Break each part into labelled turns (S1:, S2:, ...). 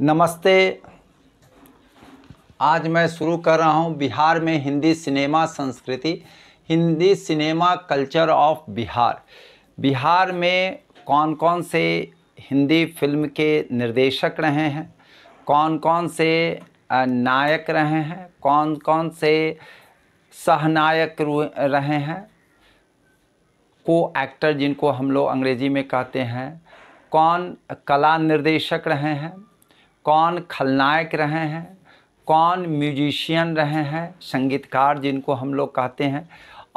S1: नमस्ते आज मैं शुरू कर रहा हूँ बिहार में हिंदी सिनेमा संस्कृति Hindi cinema culture of Bihar Bihar में कौन कौन से हिंदी फिल्म के निर्देशक रहे हैं कौन कौन से नायक रहे हैं कौन कौन से सहनायक रहे हैं को एक्टर जिनको हम लोग अंग्रेजी में कहते हैं कौन कला निर्देशक रहे हैं कौन खलनायक रहे हैं कौन म्यूजिशियन रहे हैं संगीतकार जिनको हम लोग कहते हैं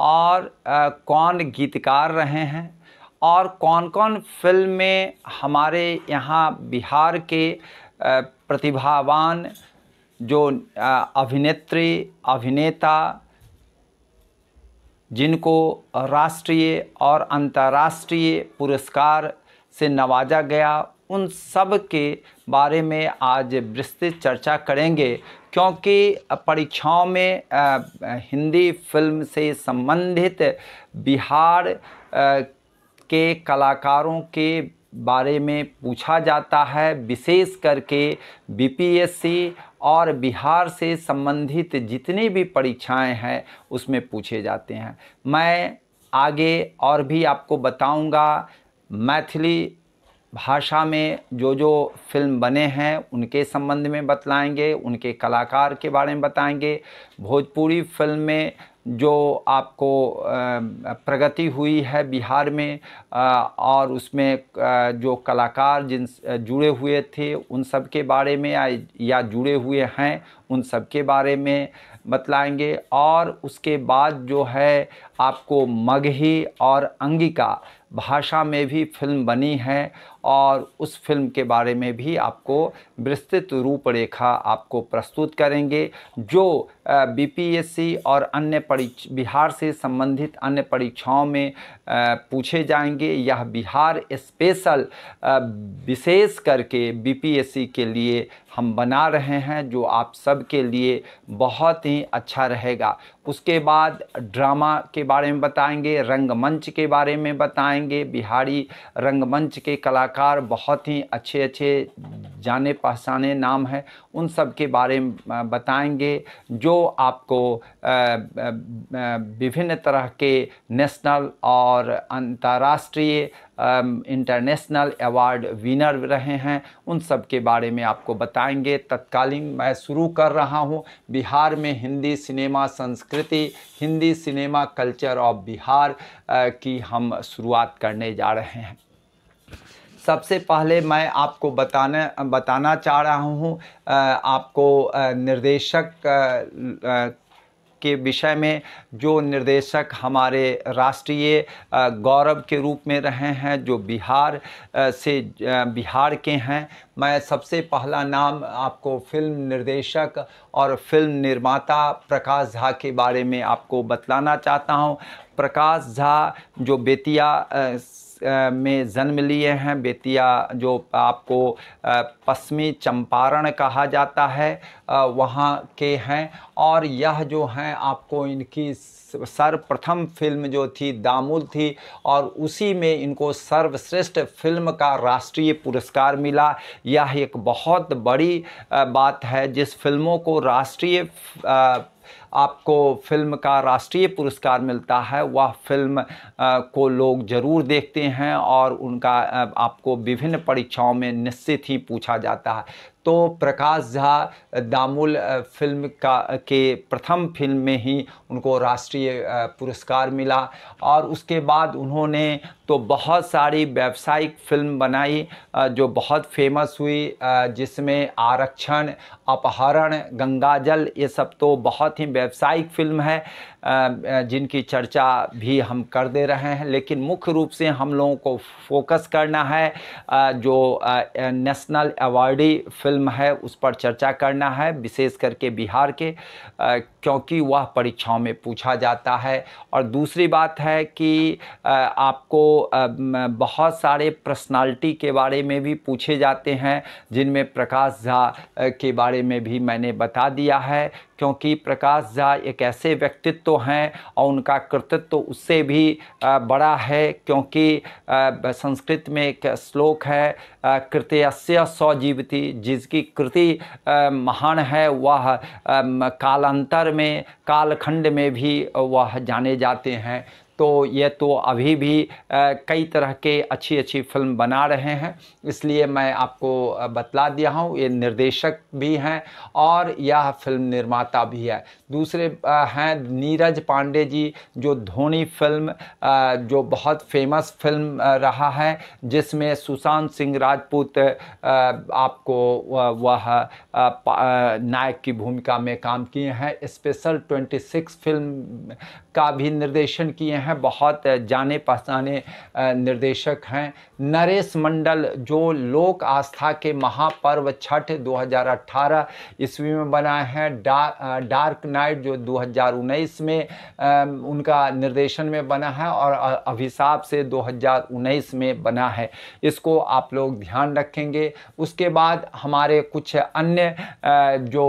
S1: और आ, कौन गीतकार रहे हैं और कौन कौन फिल्म में हमारे यहाँ बिहार के आ, प्रतिभावान जो अभिनेत्री अभिनेता जिनको राष्ट्रीय और अंतर्राष्ट्रीय पुरस्कार से नवाजा गया उन सब के बारे में आज विस्तृत चर्चा करेंगे क्योंकि परीक्षाओं में हिंदी फिल्म से संबंधित बिहार के कलाकारों के बारे में पूछा जाता है विशेष करके बीपीएससी और बिहार से संबंधित जितनी भी परीक्षाएं हैं उसमें पूछे जाते हैं मैं आगे और भी आपको बताऊंगा मैथिली भाषा में जो जो फिल्म बने हैं उनके संबंध में बतलाएंगे उनके कलाकार के बारे में बताएंगे भोजपुरी फिल्म में जो आपको प्रगति हुई है बिहार में और उसमें जो कलाकार जिन जुड़े हुए थे उन सब के बारे में या जुड़े हुए हैं उन सब के बारे में बतलाएंगे और उसके बाद जो है आपको मगही और अंगिका भाषा में भी फिल्म बनी है और उस फिल्म के बारे में भी आपको विस्तृत रूपरेखा आपको प्रस्तुत करेंगे जो बीपीएससी और अन्य परीक्ष बिहार से संबंधित अन्य परीक्षाओं में पूछे जाएंगे यह बिहार स्पेशल विशेष करके बीपीएससी के लिए हम बना रहे हैं जो आप सब के लिए बहुत ही अच्छा रहेगा उसके बाद ड्रामा के बारे में बताएंगे रंगमंच के बारे में बताएंगे बिहारी रंगमंच के कलाकार बहुत ही अच्छे अच्छे जाने पहचाने नाम हैं उन सब के बारे में बताएंगे जो आपको विभिन्न तरह के नेशनल और और अंतर्राष्ट्रीय इंटरनेशनल अवार्ड विनर रहे हैं उन सब के बारे में आपको बताएंगे तत्कालीन मैं शुरू कर रहा हूं बिहार में हिंदी सिनेमा संस्कृति Hindi cinema culture of Bihar की हम शुरुआत करने जा रहे हैं सबसे पहले मैं आपको बताने बताना चाह रहा हूँ आपको निर्देशक के विषय में जो निर्देशक हमारे राष्ट्रीय गौरव के रूप में रहे हैं जो बिहार से बिहार के हैं मैं सबसे पहला नाम आपको फिल्म निर्देशक और फिल्म निर्माता प्रकाश झा के बारे में आपको बतलाना चाहता हूँ प्रकाश झा जो बेतिया में जन्म लिए हैं बेतिया जो आपको पश्चिमी चंपारण कहा जाता है वहाँ के हैं और यह जो हैं आपको इनकी सर्वप्रथम फिल्म जो थी दामुल थी और उसी में इनको सर्वश्रेष्ठ फिल्म का राष्ट्रीय पुरस्कार मिला यह एक बहुत बड़ी बात है जिस फिल्मों को राष्ट्रीय आपको फिल्म का राष्ट्रीय पुरस्कार मिलता है वह फिल्म को लोग ज़रूर देखते हैं और उनका आपको विभिन्न परीक्षाओं में निश्चित ही पूछा जाता है तो प्रकाश झा दामुल फिल्म का के प्रथम फिल्म में ही उनको राष्ट्रीय पुरस्कार मिला और उसके बाद उन्होंने तो बहुत सारी व्यावसायिक फिल्म बनाई जो बहुत फेमस हुई जिसमें आरक्षण अपहरण गंगाजल ये सब तो बहुत ही व्यावसायिक फिल्म है जिनकी चर्चा भी हम कर दे रहे हैं लेकिन मुख्य रूप से हम लोगों को फोकस करना है जो नेशनल अवार्डी फिल्म है उस पर चर्चा करना है विशेष करके बिहार के क्योंकि वह परीक्षाओं में पूछा जाता है और दूसरी बात है कि आपको बहुत सारे पर्सनालिटी के बारे में भी पूछे जाते हैं जिनमें प्रकाश झा के बारे में भी मैंने बता दिया है क्योंकि प्रकाश झा एक ऐसे व्यक्तित्व तो हैं और उनका कृतित्व उससे भी बड़ा है क्योंकि संस्कृत में एक श्लोक है कृतयस्य जीवती जिसकी कृति महान है वह कालांतर में कालखंड में भी वह जाने जाते हैं तो ये तो अभी भी कई तरह के अच्छी अच्छी फिल्म बना रहे हैं इसलिए मैं आपको बतला दिया हूँ ये निर्देशक भी हैं और यह फिल्म निर्माता भी है दूसरे हैं नीरज पांडे जी जो धोनी फिल्म जो बहुत फेमस फिल्म रहा है जिसमें सुशांत सिंह राजपूत आपको वह नायक की भूमिका में काम किए हैं स्पेशल 26 फिल्म का भी निर्देशन किए हैं बहुत जाने पहचाने निर्देशक हैं नरेश मंडल जो लोक आस्था के महापर्व छठ 2018 ईस्वी में बना है डा, डार्क नाइट जो 2019 में उनका निर्देशन में बना है और अभिशाप से 2019 में बना है इसको आप लोग ध्यान रखेंगे उसके बाद हमारे कुछ अन्य जो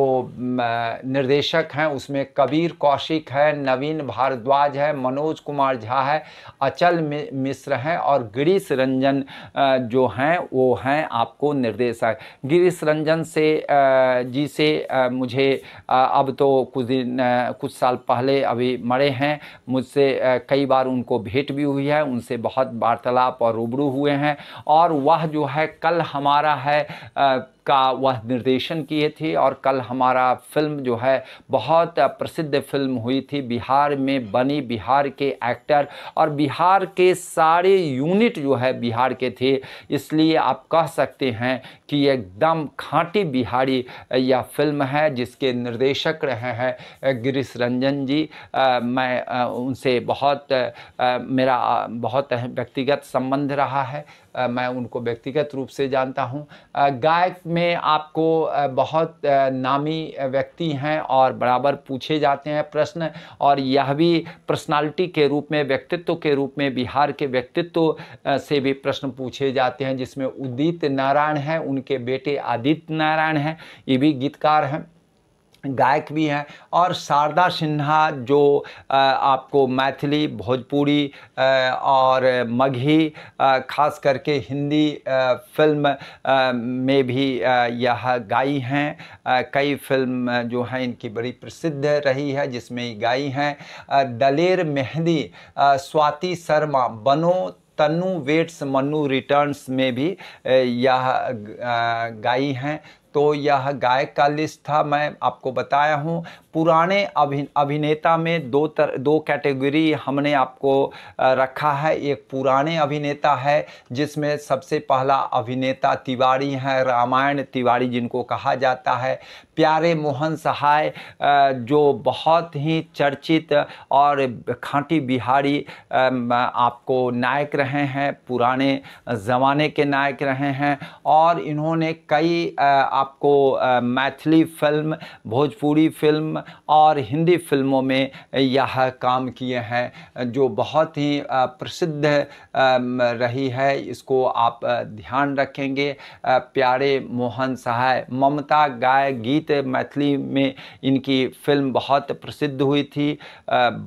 S1: निर्देशक हैं उसमें कबीर कौशिक है नवीन भारत भारद्वाज है मनोज कुमार झा है अचल मिश्र हैं और गिरीश रंजन जो हैं वो हैं आपको निर्देशक गिरीश रंजन से जी से मुझे अब तो कुछ दिन कुछ साल पहले अभी मरे हैं मुझसे कई बार उनको भेंट भी हुई है उनसे बहुत वार्तालाप और रूबरू हुए हैं और वह जो है कल हमारा है का वह निर्देशन किए थे और कल हमारा फिल्म जो है बहुत प्रसिद्ध फिल्म हुई थी बिहार में बनी बिहार के एक्टर और बिहार के सारे यूनिट जो है बिहार के थे इसलिए आप कह सकते हैं कि एकदम खांटी बिहारी यह फिल्म है जिसके निर्देशक रहे हैं गिरीश रंजन जी आ, मैं आ, उनसे बहुत आ, मेरा बहुत व्यक्तिगत संबंध रहा है मैं उनको व्यक्तिगत रूप से जानता हूँ गायक में आपको बहुत नामी व्यक्ति हैं और बराबर पूछे जाते हैं प्रश्न और यह भी पर्सनालिटी के रूप में व्यक्तित्व के रूप में बिहार के व्यक्तित्व से भी प्रश्न पूछे जाते हैं जिसमें उदित नारायण हैं उनके बेटे आदित्य नारायण हैं ये भी गीतकार हैं गायक भी हैं और शारदा सिन्हा जो आपको मैथिली भोजपुरी और मगही खास करके हिंदी फिल्म में भी यह गाई हैं कई फिल्म जो हैं इनकी बड़ी प्रसिद्ध रही है जिसमें गाई हैं दलेर मेहंदी स्वाति शर्मा बनो तनु वेट्स मनु रिटर्न्स में भी यह गाई हैं तो यह गायक का लिस्ट था मैं आपको बताया हूँ पुराने अभि अभिनेता में दो तर दो कैटेगरी हमने आपको रखा है एक पुराने अभिनेता है जिसमें सबसे पहला अभिनेता तिवारी हैं रामायण तिवारी जिनको कहा जाता है प्यारे मोहन सहाय जो बहुत ही चर्चित और खांटी बिहारी आपको नायक रहे हैं पुराने ज़माने के नायक रहे हैं और इन्होंने कई आपको मैथिली फिल्म भोजपुरी फिल्म और हिंदी फिल्मों में यह काम किए हैं जो बहुत ही प्रसिद्ध रही है इसको आप ध्यान रखेंगे प्यारे मोहन सहाय ममता गाय गीत मैथिली में इनकी फिल्म बहुत प्रसिद्ध हुई थी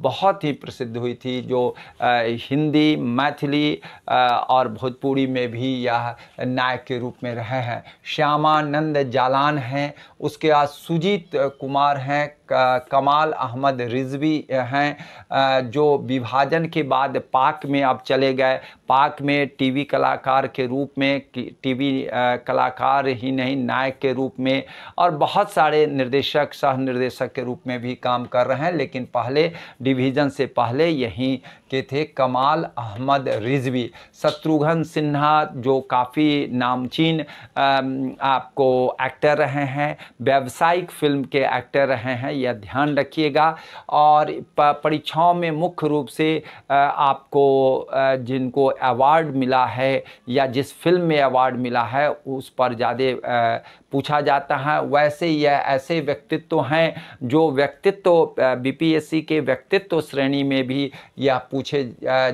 S1: बहुत ही प्रसिद्ध हुई थी जो हिंदी मैथिली और भोजपुरी में भी यह नायक के रूप में रहे हैं श्यामानंद जालान हैं उसके बाद सुजीत कुमार हैं कमाल अहमद रिजवी हैं जो विभाजन के बाद पाक में अब चले गए पाक में टीवी कलाकार के रूप में टीवी कलाकार ही नहीं नायक के रूप में और बहुत सारे निर्देशक सह निर्देशक के रूप में भी काम कर रहे हैं लेकिन पहले डिवीज़न से पहले यहीं के थे कमाल अहमद रिजवी शत्रुघ्न सिन्हा जो काफ़ी नामचीन आपको एक्टर रहे हैं व्यावसायिक फिल्म के एक्टर रहे हैं यह ध्यान रखिएगा और परीक्षाओं में मुख्य रूप से आपको जिनको अवार्ड मिला है या जिस फिल्म में अवार्ड मिला है उस पर ज़्यादा पूछा जाता है वैसे यह ऐसे व्यक्तित्व हैं जो व्यक्तित्व बीपीएससी के व्यक्तित्व श्रेणी में भी यह पूछे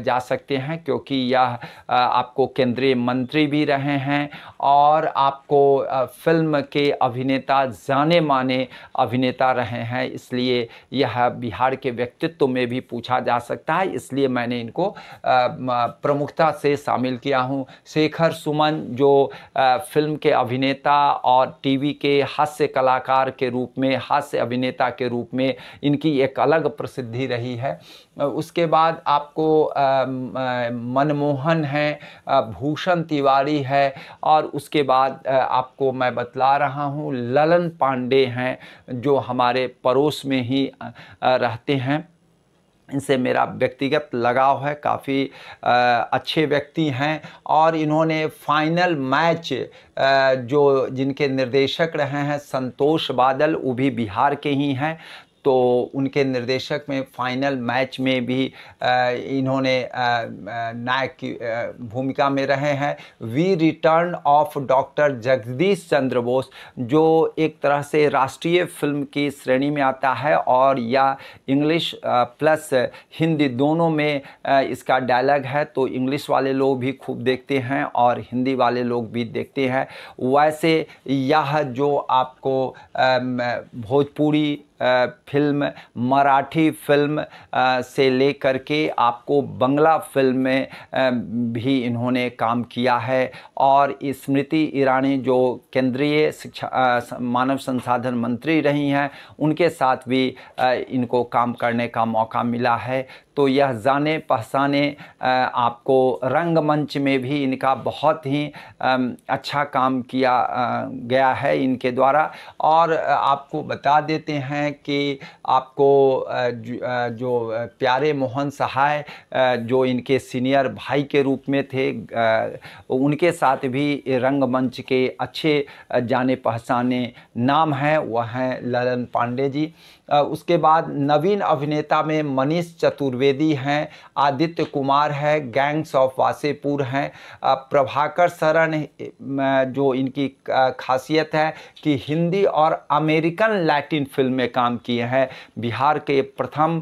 S1: जा सकते हैं क्योंकि यह आपको केंद्रीय मंत्री भी रहे हैं और आपको फिल्म के अभिनेता जाने माने अभिनेता रहे हैं इसलिए यह बिहार के व्यक्तित्व में भी पूछा जा सकता है इसलिए मैंने इनको प्रमुखता से शामिल किया हूँ शेखर सुमन जो फिल्म के अभिनेता और टीवी के हास्य कलाकार के रूप में हास्य अभिनेता के रूप में इनकी एक अलग प्रसिद्धि रही है उसके बाद आपको मनमोहन है भूषण तिवारी है और उसके बाद आपको मैं बतला रहा हूँ ललन पांडे हैं जो हमारे पड़ोस में ही रहते हैं इनसे मेरा व्यक्तिगत लगाव है काफ़ी अच्छे व्यक्ति हैं और इन्होंने फाइनल मैच जो जिनके निर्देशक रहे हैं संतोष बादल वो भी बिहार के ही हैं तो उनके निर्देशक में फाइनल मैच में भी इन्होंने नायक की भूमिका में रहे हैं the return of doctor Jagdish Chandra Bose जो एक तरह से राष्ट्रीय फिल्म की श्रेणी में आता है और या इंग्लिश प्लस हिंदी दोनों में इसका डायलॉग है तो इंग्लिश वाले लोग भी खूब देखते हैं और हिंदी वाले लोग भी देखते हैं वैसे यह जो आपको भोजपुरी फिल्म मराठी फिल्म से लेकर के आपको बंगला फिल्म में भी इन्होंने काम किया है और स्मृति ईरानी जो केंद्रीय शिक्षा मानव संसाधन मंत्री रही हैं उनके साथ भी इनको काम करने का मौका मिला है तो यह जाने पहचाने आपको रंगमंच में भी इनका बहुत ही अच्छा काम किया गया है इनके द्वारा और आपको बता देते हैं कि आपको जो प्यारे मोहन सहाय जो इनके सीनियर भाई के रूप में थे उनके साथ भी रंगमंच के अच्छे जाने पहचाने नाम हैं वह हैं ललन पांडे जी उसके बाद नवीन अभिनेता में मनीष चतुर्वेदी द्विवेदी हैं आदित्य कुमार है गैंग्स ऑफ वासेपुर हैं प्रभाकर शरण जो इनकी खासियत है कि हिंदी और अमेरिकन लैटिन फिल्म में काम किए हैं बिहार के प्रथम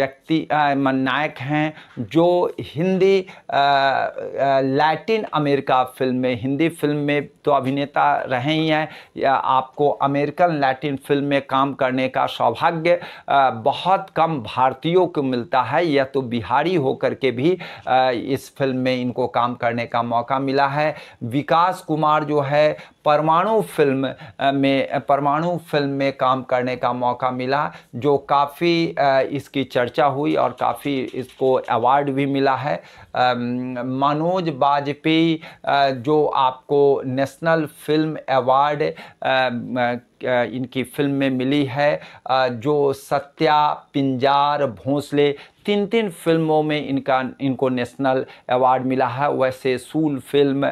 S1: व्यक्ति नायक हैं जो हिंदी लैटिन अमेरिका फिल्म में हिंदी फिल्म में तो अभिनेता रहे ही हैं आपको अमेरिकन लैटिन फिल्म में काम करने का सौभाग्य बहुत कम भारतीयों को मिलता सकता है या तो बिहारी होकर के भी इस फिल्म में इनको काम करने का मौका मिला है विकास कुमार जो है परमाणु फिल्म में परमाणु फिल्म में काम करने का मौका मिला जो काफ़ी इसकी चर्चा हुई और काफ़ी इसको अवार्ड भी मिला है मनोज वाजपेयी जो आपको नेशनल फिल्म अवार्ड इनकी फिल्म में मिली है जो सत्या पिंजार भोंसले तीन तीन फिल्मों में इनका इनको नेशनल अवार्ड मिला है वैसे सूल फिल्म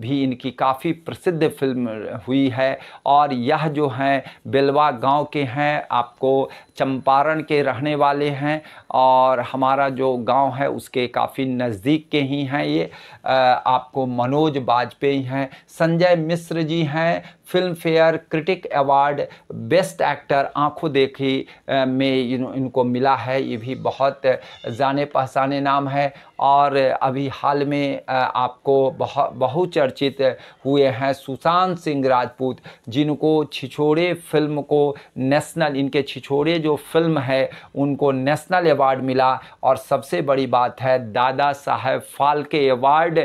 S1: भी इनकी काफ़ी प्रसिद्ध फिल्म हुई है और यह जो हैं बेलवा गांव के हैं आपको चंपारण के रहने वाले हैं और हमारा जो गांव है उसके काफ़ी नज़दीक के ही हैं ये आपको मनोज वाजपेयी हैं संजय मिश्र जी हैं Filmfare critic award best actor Aankhon Dekhi में इनको मिला है ये भी बहुत जाने पहचाने नाम है और अभी हाल में आपको बहु बहुचर्चित हुए हैं सुशांत सिंह राजपूत जिनको छिछोड़े फिल्म को नेशनल इनके छिछोड़े जो फिल्म है उनको नेशनल अवार्ड मिला और सबसे बड़ी बात है दादा साहेब फाल्के अवार्ड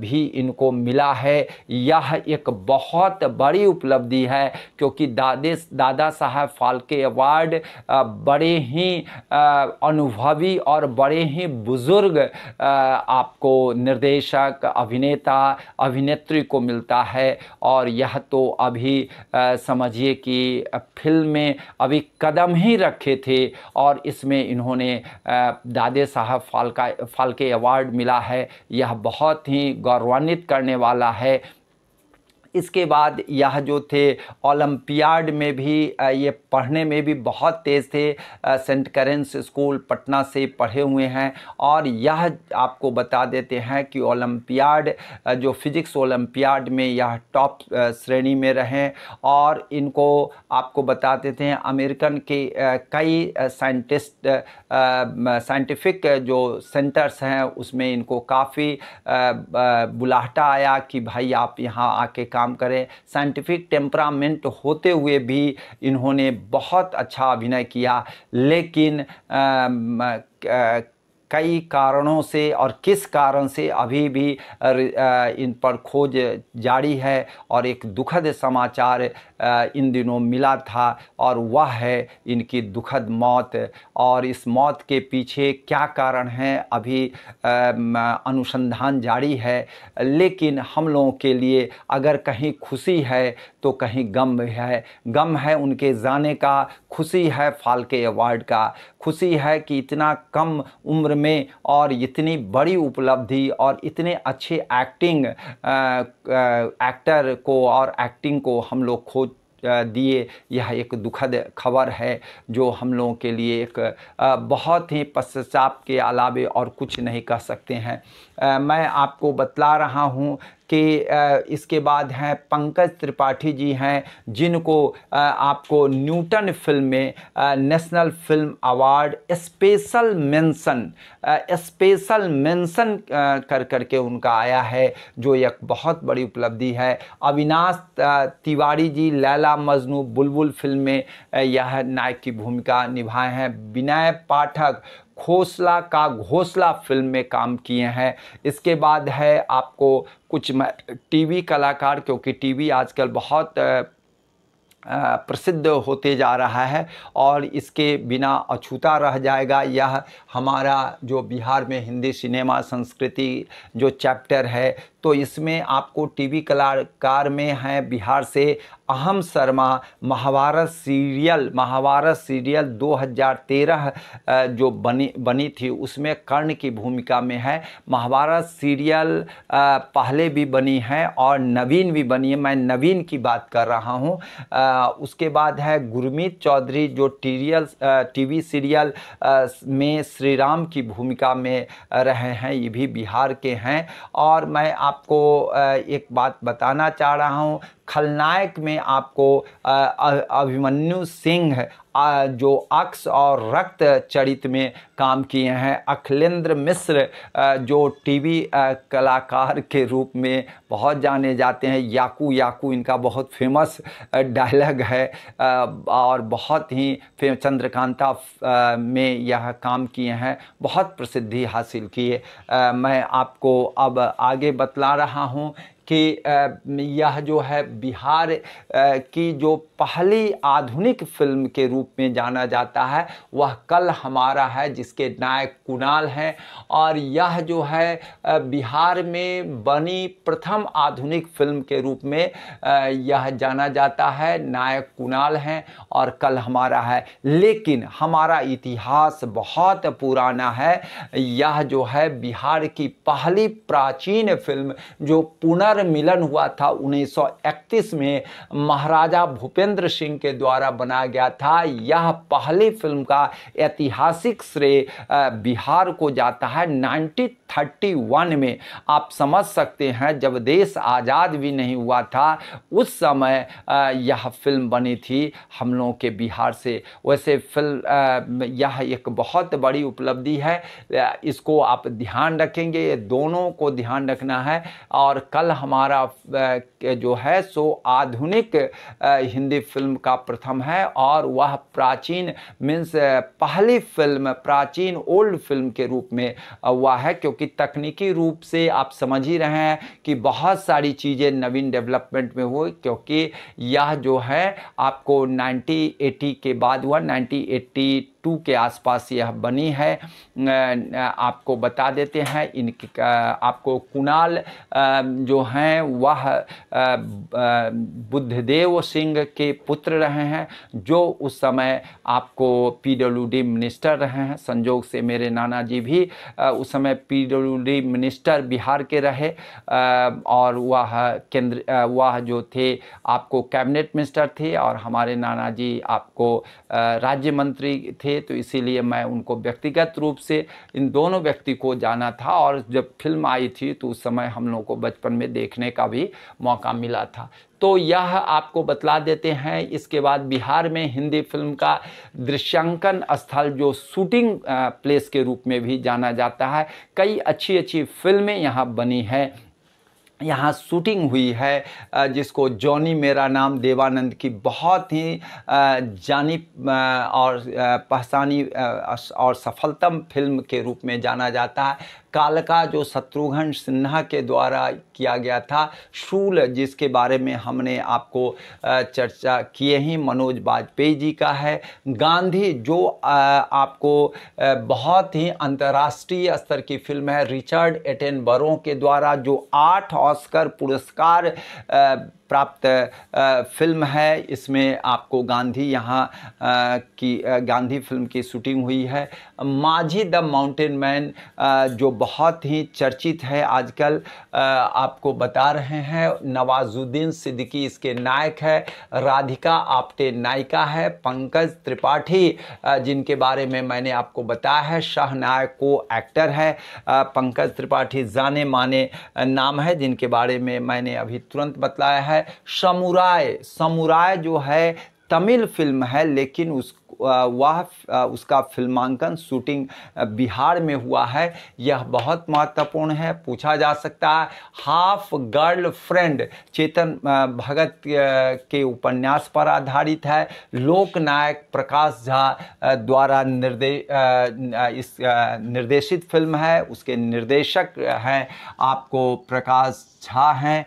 S1: भी इनको मिला है यह एक बहुत बड़ी उपलब्धि है क्योंकि दादे दादा साहेब फाल्के अवार्ड बड़े ही अनुभवी और बड़े ही बुज़ुर्ग आपको निर्देशक अभिनेता अभिनेत्री को मिलता है और यह तो अभी समझिए कि फिल्म में अभी कदम ही रखे थे और इसमें इन्होंने दादे साहब फालका फालके अवार्ड मिला है यह बहुत ही गौरवान्वित करने वाला है इसके बाद यह जो थे ओलंपियाड में भी ये पढ़ने में भी बहुत तेज़ थे सेंट करेंस स्कूल पटना से पढ़े हुए हैं और यह आपको बता देते हैं कि ओलंपियाड जो फिज़िक्स ओलंपियाड में यह टॉप श्रेणी में रहें और इनको आपको बता देते हैं अमेरिकन के कई साइंटिस्ट साइंटिफिक जो सेंटर्स हैं उसमें इनको काफ़ी बुलाहटा आया कि भाई आप यहाँ आके काम करें साइंटिफिक टेम्परामेंट होते हुए भी इन्होंने बहुत अच्छा अभिनय किया लेकिन आ, आ, कई कारणों से और किस कारण से अभी भी इन पर खोज जारी है और एक दुखद समाचार इन दिनों मिला था और वह है इनकी दुखद मौत और इस मौत के पीछे क्या कारण है अभी अनुसंधान जारी है लेकिन हम लोगों के लिए अगर कहीं खुशी है तो कहीं गम है गम है उनके जाने का खुशी है फाल्के अवार्ड का खुशी है कि इतना कम उम्र में और इतनी बड़ी उपलब्धि और इतने अच्छे एक्टिंग आ, आ, एक्टर को और एक्टिंग को हम लोग खो दिए यह एक दुखद खबर है जो हम लोगों के लिए एक बहुत ही पश्चाताप के अलावे और कुछ नहीं कह सकते हैं मैं आपको बतला रहा हूँ कि इसके बाद हैं पंकज त्रिपाठी जी हैं जिनको आपको न्यूटन फिल्म में national film award special mention special mention कर करके उनका आया है जो एक बहुत बड़ी उपलब्धि है अविनाश तिवारी जी लैला मजनू बुलबुल फिल्म में यह नायक की भूमिका निभाए हैं विनय पाठक खोसला का घोसला फिल्म में काम किए हैं इसके बाद है आपको कुछ टीवी कलाकार क्योंकि टीवी आजकल बहुत प्रसिद्ध होते जा रहा है और इसके बिना अछूता रह जाएगा यह हमारा जो बिहार में हिंदी सिनेमा संस्कृति जो चैप्टर है तो इसमें आपको टीवी कलाकार में हैं बिहार से अहम शर्मा महाभारत सीरियल महाभारत सीरियल 2013 जो बनी बनी थी उसमें कर्ण की भूमिका में है महाभारत सीरियल पहले भी बनी है और नवीन भी बनी है मैं नवीन की बात कर रहा हूँ उसके बाद है गुरमीत चौधरी जो टीरियल टीवी सीरियल में श्री राम की भूमिका में रहे हैं ये भी बिहार के हैं और मैं आपको एक बात बताना चाह रहा हूँ खलनायक में आपको अभिमन्यु सिंह जो अक्स और रक्त चरित में काम किए हैं अखिलेंद्र मिश्र जो टीवी कलाकार के रूप में बहुत जाने जाते हैं याकू याकू इनका बहुत फेमस डायलॉग है और बहुत ही फेम चंद्रकांता में यह काम किए हैं बहुत प्रसिद्धि हासिल किए मैं आपको अब आगे बतला रहा हूँ कि यह जो है बिहार की जो पहली आधुनिक फिल्म के रूप में जाना जाता है वह कल हमारा है जिसके नायक कुणाल हैं और यह जो है बिहार में बनी प्रथम आधुनिक फिल्म के रूप में यह जाना जाता है नायक कुणाल हैं और कल हमारा है लेकिन हमारा इतिहास बहुत पुराना है यह जो है बिहार की पहली प्राचीन फिल्म जो पुनर् मिलन हुआ था 1931 में महाराजा भूपेंद्र सिंह के द्वारा बनाया गया था यह पहली फिल्म का ऐतिहासिक श्रेय बिहार को जाता है 1931 में आप समझ सकते हैं जब देश आज़ाद भी नहीं हुआ था उस समय यह फिल्म बनी थी हम लोगों के बिहार से वैसे फिल्म यह एक बहुत बड़ी उपलब्धि है इसको आप ध्यान रखेंगे दोनों को ध्यान रखना है और कल हम हमारा जो है सो आधुनिक हिंदी फिल्म का प्रथम है और वह प्राचीन मीन्स पहली फिल्म प्राचीन ओल्ड फिल्म के रूप में हुआ है क्योंकि तकनीकी रूप से आप समझ ही रहे हैं कि बहुत सारी चीज़ें नवीन डेवलपमेंट में हुई क्योंकि यह जो है आपको 1980 के बाद हुआ 90 टू के आसपास यह बनी है आपको बता देते हैं इन आपको कुणाल जो हैं वह बुद्धदेव सिंह के पुत्र रहे हैं जो उस समय आपको पीडब्ल्यूडी मिनिस्टर रहे हैं संजोग से मेरे नाना जी भी उस समय पीडब्ल्यूडी मिनिस्टर बिहार के रहे और वह केंद्र वह जो थे आपको कैबिनेट मिनिस्टर थे और हमारे नाना जी आपको राज्य मंत्री थे थे तो इसीलिए मैं उनको व्यक्तिगत रूप से इन दोनों व्यक्ति को जाना था और जब फिल्म आई थी तो उस समय हम लोग को बचपन में देखने का भी मौका मिला था तो यह आपको बतला देते हैं इसके बाद बिहार में हिंदी फिल्म का दृश्यांकन स्थल जो शूटिंग प्लेस के रूप में भी जाना जाता है कई अच्छी अच्छी फिल्में यहाँ बनी हैं यहाँ शूटिंग हुई है जिसको जॉनी मेरा नाम देवानंद की बहुत ही जानी और पहचानी और सफलतम फिल्म के रूप में जाना जाता है काल का जो शत्रुघ्न सिन्हा के द्वारा किया गया था शूल जिसके बारे में हमने आपको चर्चा किए ही मनोज वाजपेयी जी का है गांधी जो आपको बहुत ही अंतर्राष्ट्रीय स्तर की फिल्म है रिचर्ड एटेन बरों के द्वारा जो आठ ऑस्कर पुरस्कार प्राप्त फिल्म है इसमें आपको गांधी यहाँ की गांधी फिल्म की शूटिंग हुई है माझी द माउंटेन मैन जो बहुत ही चर्चित है आजकल आपको बता रहे हैं नवाजुद्दीन सिद्दीकी इसके नायक है राधिका आप्टे नायिका है पंकज त्रिपाठी जिनके बारे में मैंने आपको बताया है शाहनायक को एक्टर है पंकज त्रिपाठी जाने माने नाम है जिनके बारे में मैंने अभी तुरंत बताया है समुराय समुराय जो है तमिल फिल्म है लेकिन उस वह उसका फिल्मांकन शूटिंग बिहार में हुआ है यह बहुत महत्वपूर्ण है पूछा जा सकता है half girlfriend Chetan Bhagat के उपन्यास पर आधारित है लोकनायक प्रकाश झा द्वारा निर्देश इस निर्देशित फिल्म है उसके निर्देशक हैं आपको प्रकाश झा हैं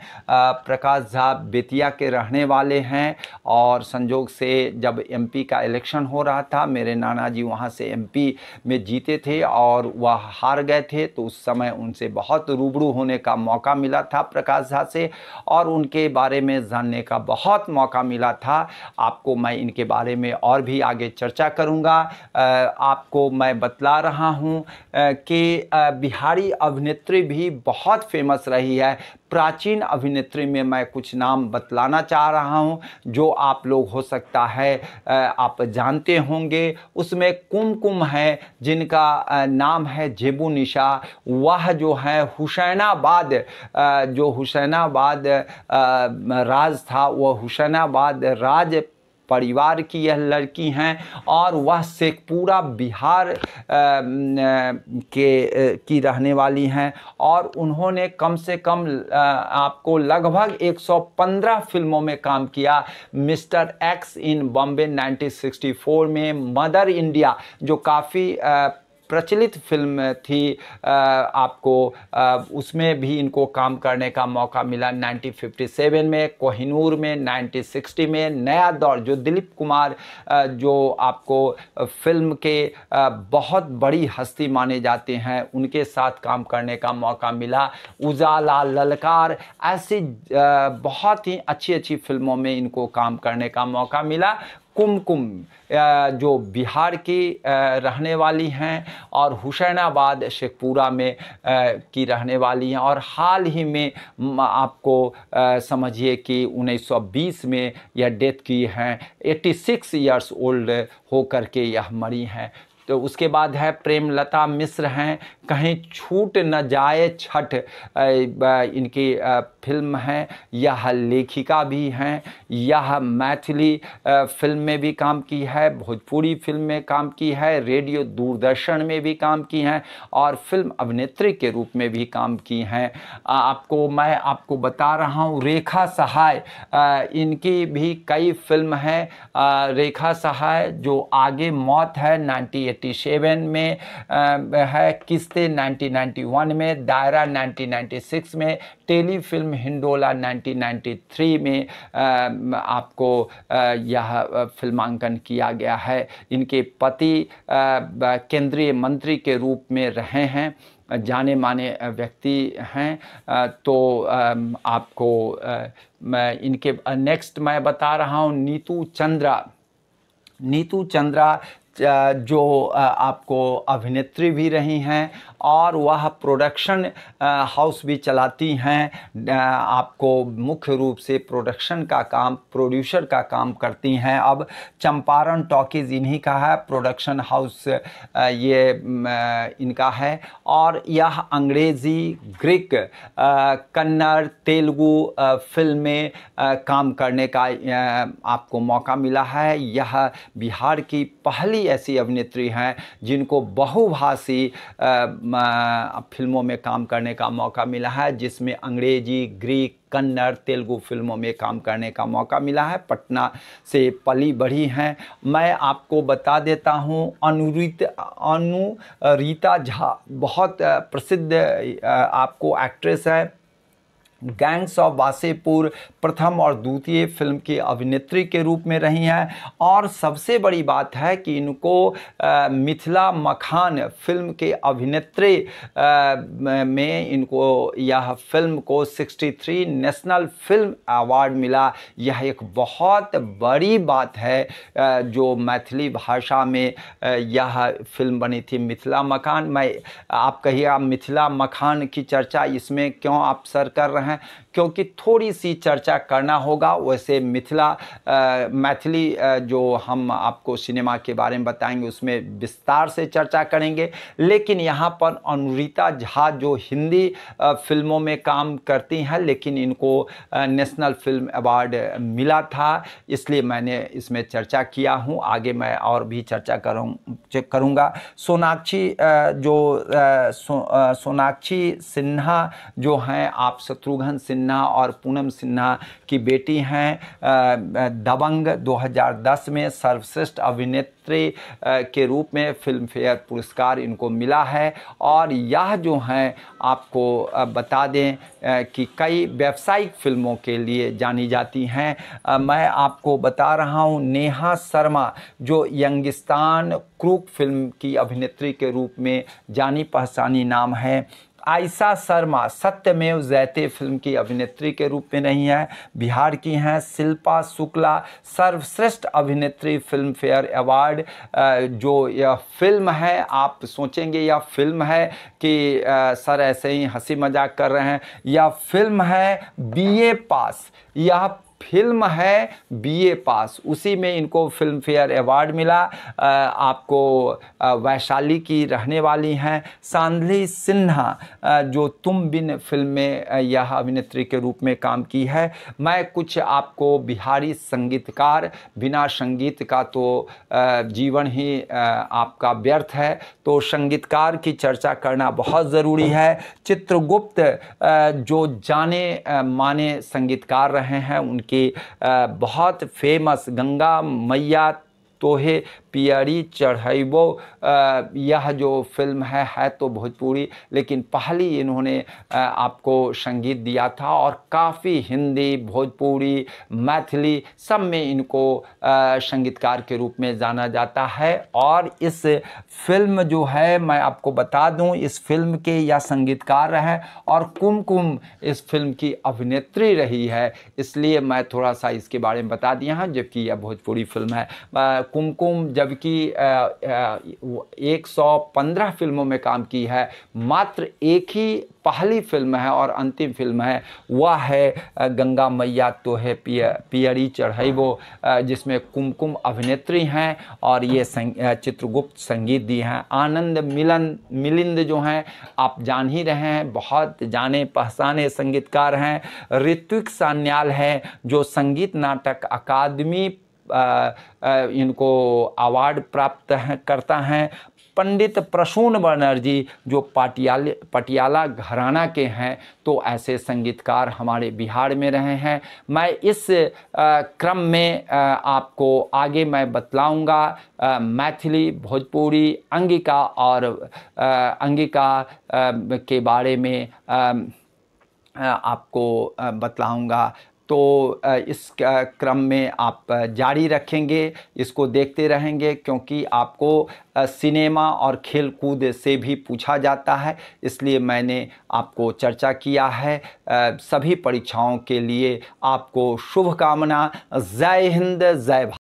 S1: प्रकाश झा बेतिया के रहने वाले हैं और संजोग से जब एमपी का इलेक्शन हो रहा था मेरे नाना जी वहाँ से एमपी में जीते थे और वह हार गए थे तो उस समय उनसे बहुत रूबरू होने का मौका मिला था प्रकाश झा से और उनके बारे में जानने का बहुत मौका मिला था आपको मैं इनके बारे में और भी आगे चर्चा करूँगा आपको मैं बतला रहा हूँ कि बिहारी अभिनेत्री भी बहुत फेमस रही है प्राचीन अभिनेत्री में मैं कुछ नाम बतलाना चाह रहा हूँ जो आप लोग हो सकता है आप जानते होंगे उसमें कुमकुम है जिनका नाम है जेबू निशा वह जो है हुसैनाबाद जो हुसैनाबाद राज था वह हुसैनाबाद राज परिवार की यह लड़की हैं और वह शेखपुरा बिहार के की रहने वाली हैं और उन्होंने कम से कम आपको लगभग 115 फिल्मों में काम किया मिस्टर एक्स इन बॉम्बे 1964 में मदर इंडिया जो काफ़ी प्रचलित फिल्म थी आपको उसमें भी इनको काम करने का मौका मिला 1957 में कोहिनूर में 1960 में नया दौर जो दिलीप कुमार जो आपको फिल्म के बहुत बड़ी हस्ती माने जाते हैं उनके साथ काम करने का मौका मिला उजाला ललकार ऐसी बहुत ही अच्छी अच्छी फिल्मों में इनको काम करने का मौका मिला कुमकुम जो बिहार की रहने वाली हैं और हुसैनाबाद शेखपुरा में की रहने वाली हैं और हाल ही में आपको समझिए कि 1920 में यह डेथ की हैं 86 सिक्स ईयर्स ओल्ड होकर के यह मरी हैं तो उसके बाद है प्रेमलता मिश्र हैं कहीं छूट न जाए छठ इनकी फिल्म है यह लेखिका भी हैं यह मैथिली फिल्म में भी काम की है भोजपुरी फिल्म में काम की है रेडियो दूरदर्शन में भी काम की हैं और फिल्म अभिनेत्री के रूप में भी काम की हैं आपको मैं आपको बता रहा हूँ रेखा सहाय इनकी भी कई फिल्म हैं रेखा सहाय जो आगे मौत है 1987 में है किस नमस्ते 1991 में दायरा 1996 में टेली फिल्म हिंडोला 1993 में आपको यह फिल्मांकन किया गया है इनके पति केंद्रीय मंत्री के रूप में रहे हैं जाने माने व्यक्ति हैं तो आपको इनके नेक्स्ट मैं बता रहा हूँ नीतू चंद्रा नीतू चंद्रा जो आपको अभिनेत्री भी रही हैं और वह प्रोडक्शन हाउस भी चलाती हैं आपको मुख्य रूप से प्रोडक्शन का काम प्रोड्यूसर का काम करती हैं अब चंपारण टॉकीज़ इन्हीं का है प्रोडक्शन हाउस ये इनका है और यह अंग्रेज़ी ग्रीक कन्नड़ तेलुगु फिल्म में काम करने का आपको मौका मिला है यह बिहार की पहली कई ऐसी अभिनेत्री हैं जिनको बहुभाषी फिल्मों में काम करने का मौका मिला है जिसमें अंग्रेजी ग्रीक कन्नड़ तेलुगु फिल्मों में काम करने का मौका मिला है पटना से पली बढ़ी हैं मैं आपको बता देता हूं अनुरीत अनुरीता झा बहुत प्रसिद्ध आपको एक्ट्रेस है गैंग्स ऑफ वासेपुर प्रथम और द्वितीय फिल्म की अभिनेत्री के रूप में रही हैं और सबसे बड़ी बात है कि इनको आ, मिथिला मखान फिल्म के अभिनेत्री में इनको यह फिल्म को 63 नेशनल फिल्म अवार्ड मिला यह एक बहुत बड़ी बात है आ, जो मैथिली भाषा में आ, यह फिल्म बनी थी मिथिला मखान मैं आप कहिए आप मिथिला मखान की चर्चा इसमें क्यों आप सर कर रहे हैं हैं क्योंकि थोड़ी सी चर्चा करना होगा वैसे मिथिला आ, मैथिली आ, जो हम आपको सिनेमा के बारे में बताएंगे उसमें विस्तार से चर्चा करेंगे लेकिन यहाँ पर अनुरीता झा जो हिंदी आ, फिल्मों में काम करती हैं लेकिन इनको नेशनल फिल्म अवार्ड मिला था इसलिए मैंने इसमें चर्चा किया हूँ आगे मैं और भी चर्चा करूँ करूँगा सोनाक्षी जो सो, सोनाक्षी सिन्हा जो हैं आप शत्रु शोभन सिन्हा और पूनम सिन्हा की बेटी हैं दबंग 2010 में सर्वश्रेष्ठ अभिनेत्री के रूप में फिल्म फेयर पुरस्कार इनको मिला है और यह जो हैं आपको बता दें कि कई व्यावसायिक फिल्मों के लिए जानी जाती हैं मैं आपको बता रहा हूँ नेहा शर्मा जो यंगिस्तान क्रूक फिल्म की अभिनेत्री के रूप में जानी पहचानी नाम है आयशा शर्मा सत्यमेव जैते फिल्म की अभिनेत्री के रूप में नहीं है बिहार की हैं शिल्पा शुक्ला सर्वश्रेष्ठ अभिनेत्री फिल्म फेयर अवार्ड जो यह फिल्म है आप सोचेंगे यह फिल्म है कि सर ऐसे ही हंसी मजाक कर रहे हैं यह फिल्म है बीए पास यह फिल्म है बीए पास उसी में इनको फिल्म फेयर अवार्ड मिला आपको वैशाली की रहने वाली हैं सांधली सिन्हा जो तुम बिन फिल्म में यह अभिनेत्री के रूप में काम की है मैं कुछ आपको बिहारी संगीतकार बिना संगीत का तो जीवन ही आपका व्यर्थ है तो संगीतकार की चर्चा करना बहुत ज़रूरी है चित्रगुप्त जो जाने माने संगीतकार रहे हैं उनके कि बहुत फेमस गंगा मैया तोहे पियरी चढ़ाइबो यह जो फिल्म है है तो भोजपुरी लेकिन पहली इन्होंने आपको संगीत दिया था और काफ़ी हिंदी भोजपुरी मैथिली सब में इनको संगीतकार के रूप में जाना जाता है और इस फिल्म जो है मैं आपको बता दूं इस फिल्म के यह संगीतकार रहे और कुमकुम इस फिल्म की अभिनेत्री रही है इसलिए मैं थोड़ा सा इसके बारे में बता दिया हूँ जबकि यह भोजपुरी फिल्म है कुमकुम जब जबकि एक सौ पंद्रह फिल्मों में काम की है मात्र एक ही पहली फिल्म है और अंतिम फिल्म है वह है गंगा मैया तो है पियरी चढ़ई वो जिसमें कुमकुम अभिनेत्री हैं और ये संग, चित्रगुप्त संगीत दी हैं आनंद मिलन मिलिंद जो हैं आप जान ही रहे हैं बहुत जाने पहचाने संगीतकार हैं ऋत्विक सान्याल हैं जो संगीत नाटक अकादमी इनको अवार्ड प्राप्त है, करता है पंडित प्रसून बनर्जी जो पाटियाले पटियाला घराना के हैं तो ऐसे संगीतकार हमारे बिहार में रहे हैं मैं इस आ, क्रम में आ, आपको आगे मैं बतलाऊंगा मैथिली भोजपुरी अंगिका और आ, अंगिका के बारे में आपको बतलाऊंगा तो इस क्रम में आप जारी रखेंगे इसको देखते रहेंगे क्योंकि आपको सिनेमा और खेल कूद से भी पूछा जाता है इसलिए मैंने आपको चर्चा किया है सभी परीक्षाओं के लिए आपको शुभकामना जय हिंद जय भारत